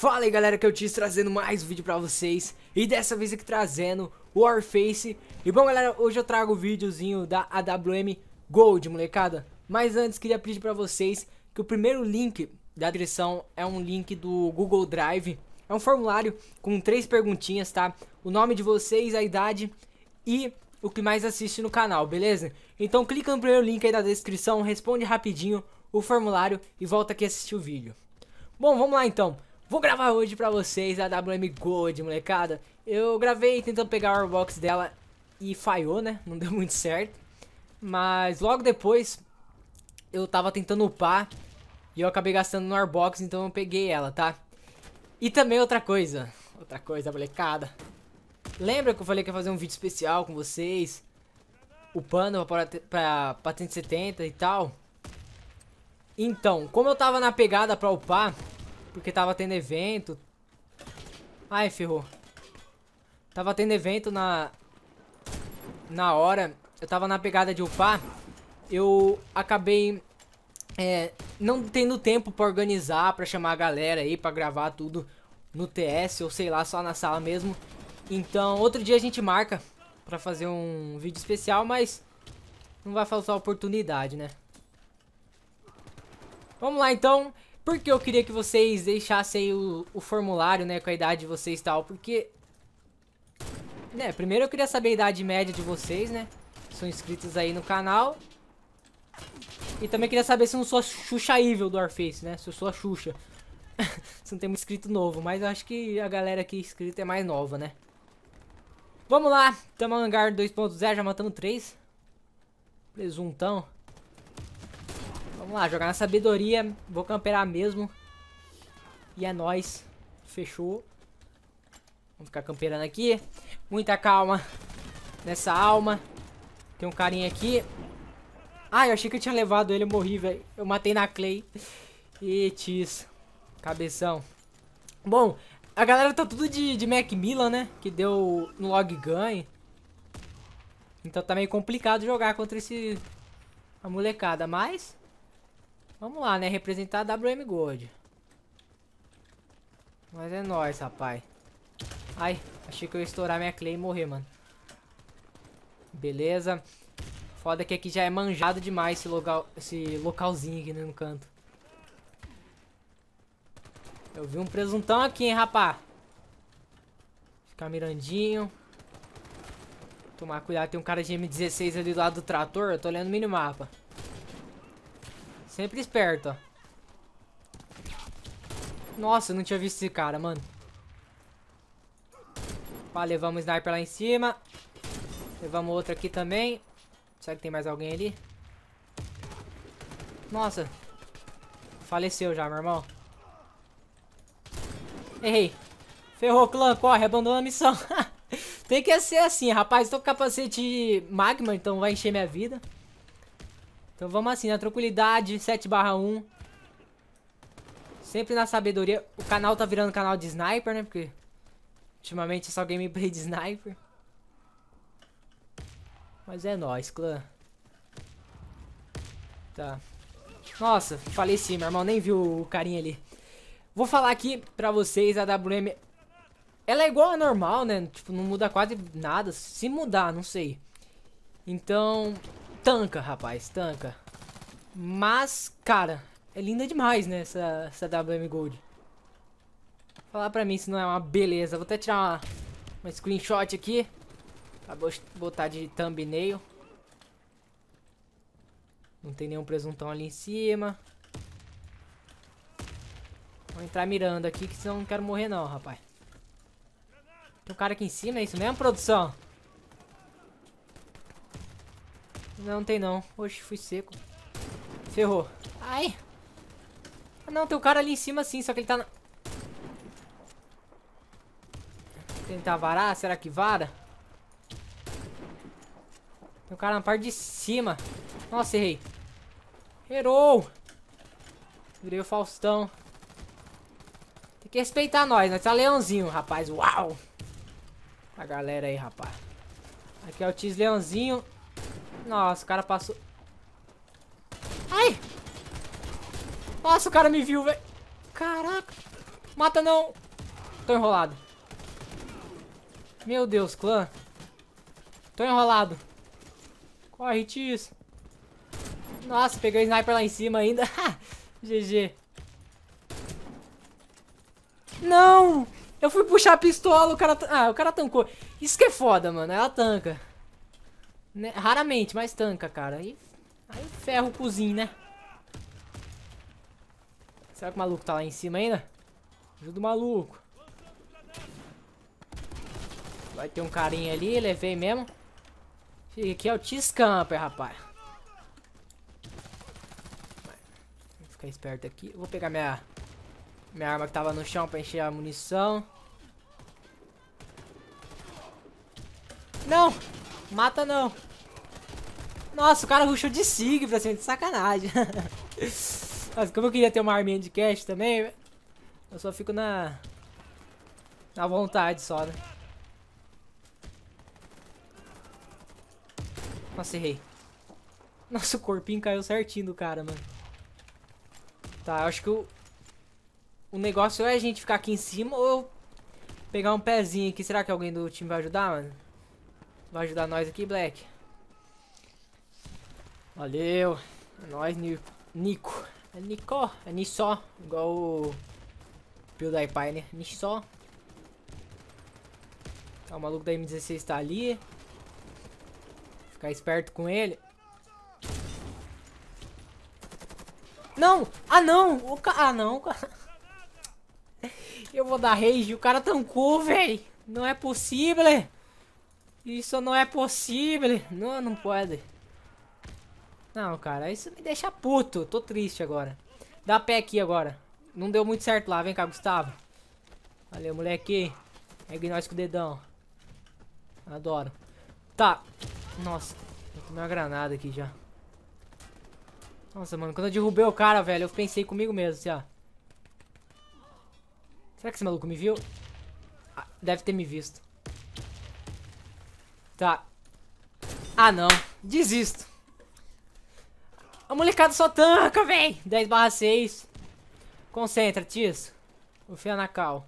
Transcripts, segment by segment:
Fala aí galera que eu te trazendo mais um vídeo pra vocês E dessa vez aqui trazendo Warface E bom galera, hoje eu trago o um videozinho da AWM Gold molecada Mas antes queria pedir pra vocês que o primeiro link da descrição é um link do Google Drive É um formulário com três perguntinhas tá O nome de vocês, a idade e o que mais assiste no canal, beleza? Então clica no primeiro link aí da descrição, responde rapidinho o formulário e volta aqui assistir o vídeo. Bom, vamos lá então. Vou gravar hoje pra vocês a WM Gold, molecada. Eu gravei tentando pegar o Airbox dela e falhou, né? Não deu muito certo. Mas logo depois, eu tava tentando upar e eu acabei gastando no arbox, então eu peguei ela, tá? E também outra coisa, outra coisa, molecada. Lembra que eu falei que ia fazer um vídeo especial com vocês? Upando pra, pra patente 70 e tal? Então, como eu tava na pegada pra upar, porque tava tendo evento. Ai, ferrou. Tava tendo evento na... Na hora. Eu tava na pegada de upar. Eu acabei... É, não tendo tempo pra organizar, pra chamar a galera aí, pra gravar tudo no TS ou sei lá, só na sala mesmo. Então, outro dia a gente marca pra fazer um vídeo especial, mas não vai faltar oportunidade, né? Vamos lá então. Porque eu queria que vocês deixassem o, o formulário, né, com a idade de vocês e tal, porque... Né, primeiro eu queria saber a idade média de vocês, né, que são inscritos aí no canal. E também queria saber se eu não sou a Xuxa Evil do Warface, né, se eu sou a Xuxa. se não tem um inscrito novo, mas eu acho que a galera aqui inscrita é mais nova, né. Vamos lá, tamo no hangar 2.0, já matamos 3. Presuntão. Vamos lá, jogar na sabedoria. Vou camperar mesmo. E é nóis. Fechou. Vamos ficar camperando aqui. Muita calma nessa alma. Tem um carinha aqui. Ah, eu achei que eu tinha levado ele. Eu morri, velho. Eu matei na Clay. E tis. Cabeção. Bom, a galera tá tudo de, de Macmillan, né? Que deu no log ganho. Então tá meio complicado jogar contra esse... A molecada, mas... Vamos lá, né? Representar a WM Gold. Mas é nóis, rapaz. Ai, achei que eu ia estourar minha clay e morrer, mano. Beleza. Foda que aqui já é manjado demais esse, local, esse localzinho aqui no canto. Eu vi um presuntão aqui, hein, rapá. Ficar mirandinho. Tomar cuidado, tem um cara de M16 ali do lado do trator. Eu tô olhando o minimapa. Sempre esperto, ó. Nossa, eu não tinha visto esse cara, mano. Pá, levamos o sniper lá em cima. Levamos outro aqui também. Será que tem mais alguém ali? Nossa. Faleceu já, meu irmão. Errei. Ferrou, clã, corre, abandona a missão. tem que ser assim, rapaz. Tô com capacete magma, então vai encher minha vida. Então vamos assim, na tranquilidade, 7 barra 1. Sempre na sabedoria. O canal tá virando canal de sniper, né? Porque ultimamente é só gameplay de sniper. Mas é nóis, clã. Tá. Nossa, falei sim, meu irmão nem viu o carinha ali. Vou falar aqui pra vocês, a WM... Ela é igual a normal, né? Tipo, não muda quase nada. Se mudar, não sei. Então, tanca, rapaz, tanca. Mas, cara, é linda demais, né, essa, essa WM Gold. Falar pra mim se não é uma beleza. Vou até tirar uma, uma screenshot aqui. Pra botar de thumbnail. Não tem nenhum presuntão ali em cima. Vou entrar mirando aqui, que senão eu não quero morrer não, rapaz. Tem um cara aqui em cima, é isso mesmo, produção? Não tem não. Oxe, fui seco. Ferrou. Ai. Ah, não, tem o um cara ali em cima sim, só que ele tá na... Tentar varar? Será que vara? Tem um cara na parte de cima. Nossa, errei. Errou! Virei o Faustão. Tem que respeitar nós, nós tá leãozinho, rapaz. Uau! A galera aí, rapaz. Aqui é o Tis Leãozinho. Nossa, o cara passou... Ai! Nossa, o cara me viu, velho. Caraca. Mata não. Tô enrolado. Meu Deus, clã. Tô enrolado. Corre, tios. Nossa, peguei o sniper lá em cima ainda. GG. Não! Eu fui puxar a pistola, o cara... Ah, o cara tancou. Isso que é foda, mano. Ela tanca. Né? Raramente, mas tanca, cara. Aí, aí ferro o cozinho, né? Será que o maluco tá lá em cima ainda? Ajuda o maluco. Vai ter um carinha ali, levei é mesmo. Chega aqui é o T-Scamper, rapaz. Vou ficar esperto aqui. Vou pegar minha, minha arma que tava no chão pra encher a munição. Não! Mata não. Nossa, o cara rushou de SIG pra cima, de sacanagem. Mas como eu queria ter uma arminha de cash também, eu só fico na... Na vontade só, né? Nossa, errei. Nossa, o corpinho caiu certinho do cara, mano. Tá, eu acho que o... O negócio é a gente ficar aqui em cima ou pegar um pezinho aqui. Será que alguém do time vai ajudar, mano? Vai ajudar nós aqui, Black. Valeu. É nóis, Nico. É Nico. É só? Igual o PewDiePie, né? só? Tá, o maluco da M16 tá ali. Ficar esperto com ele. Não! Ah, não! O ca... Ah, não, cara. Eu vou dar rage. O cara tancou, velho. Não é possível, velho. Isso não é possível. Não, não pode. Não, cara, isso me deixa puto. Tô triste agora. Dá pé aqui agora. Não deu muito certo lá. Vem cá, Gustavo. Valeu, moleque. É gnóstico dedão. Adoro. Tá. Nossa. Eu tomei uma granada aqui já. Nossa, mano. Quando eu derrubei o cara, velho, eu pensei comigo mesmo, assim, ó. Será que esse maluco me viu? Ah, deve ter me visto. Tá. Ah, não. Desisto. A molecada só tanca, véi. 10 barra 6. Concentra, Tis. O é cal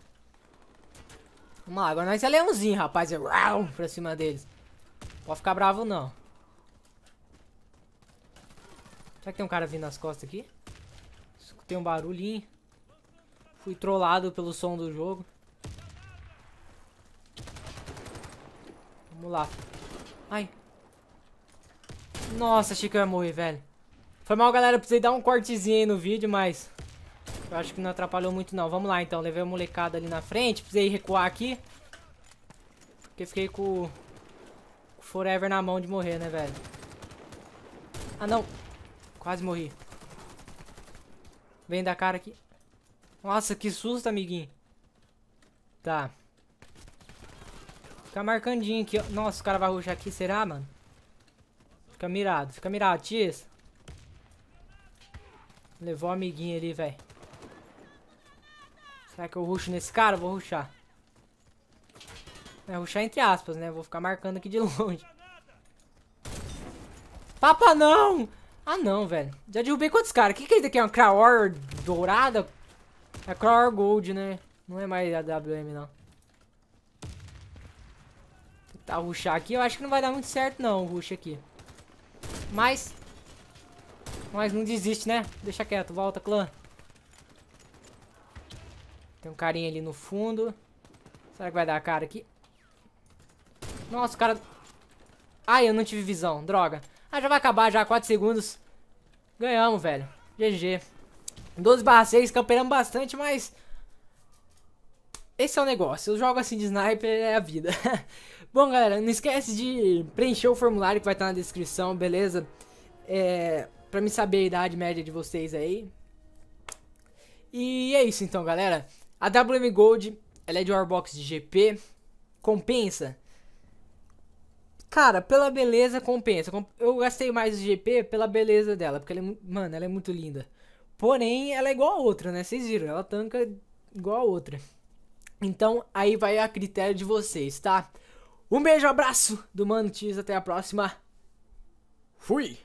Vamos lá, agora nós é leãozinho, rapaz. É pra cima deles. Pode ficar bravo, não. Será que tem um cara vindo nas costas aqui? Escutei um barulhinho. Fui trollado pelo som do jogo. Vamos lá. Ai. Nossa, achei que eu ia morrer, velho. Foi mal, galera. Eu precisei dar um cortezinho aí no vídeo, mas... Eu acho que não atrapalhou muito, não. Vamos lá, então. Levei a molecada ali na frente. Precisei recuar aqui. Porque fiquei com... com forever na mão de morrer, né, velho? Ah, não. Quase morri. Vem da cara aqui. Nossa, que susto, amiguinho. Tá. Fica marcandinho aqui. Nossa, o cara vai ruxar aqui, será, mano? Fica mirado, fica mirado, tis Levou o amiguinho ali, velho. Será que eu ruxo nesse cara? Vou ruxar. É, ruxar entre aspas, né? Vou ficar marcando aqui de longe. Papa, não! Ah, não, velho. Já derrubei quantos caras? O que, que é isso aqui É uma Craor dourada? É Craor Gold, né? Não é mais a WM, não. Tá, ruxar aqui. Eu acho que não vai dar muito certo, não, o rush aqui. Mas... Mas não desiste, né? Deixa quieto. Volta, clã. Tem um carinha ali no fundo. Será que vai dar a cara aqui? Nossa, o cara... Ai, eu não tive visão. Droga. Ah, já vai acabar já. 4 segundos. Ganhamos, velho. GG. 12 6. Camperamos bastante, mas esse é o negócio. Eu jogo assim de sniper, é a vida. Bom, galera, não esquece de preencher o formulário que vai estar na descrição, beleza? É, pra me saber a idade média de vocês aí. E é isso então, galera. A WM Gold, ela é de Warbox de GP. Compensa? Cara, pela beleza, compensa. Eu gastei mais de GP pela beleza dela, porque ela é, mano, ela é muito linda. Porém, ela é igual a outra, né? Vocês viram, ela tanca igual a outra. Então aí vai a critério de vocês, tá? Um beijo, abraço do Mano Tiz, até a próxima. Fui!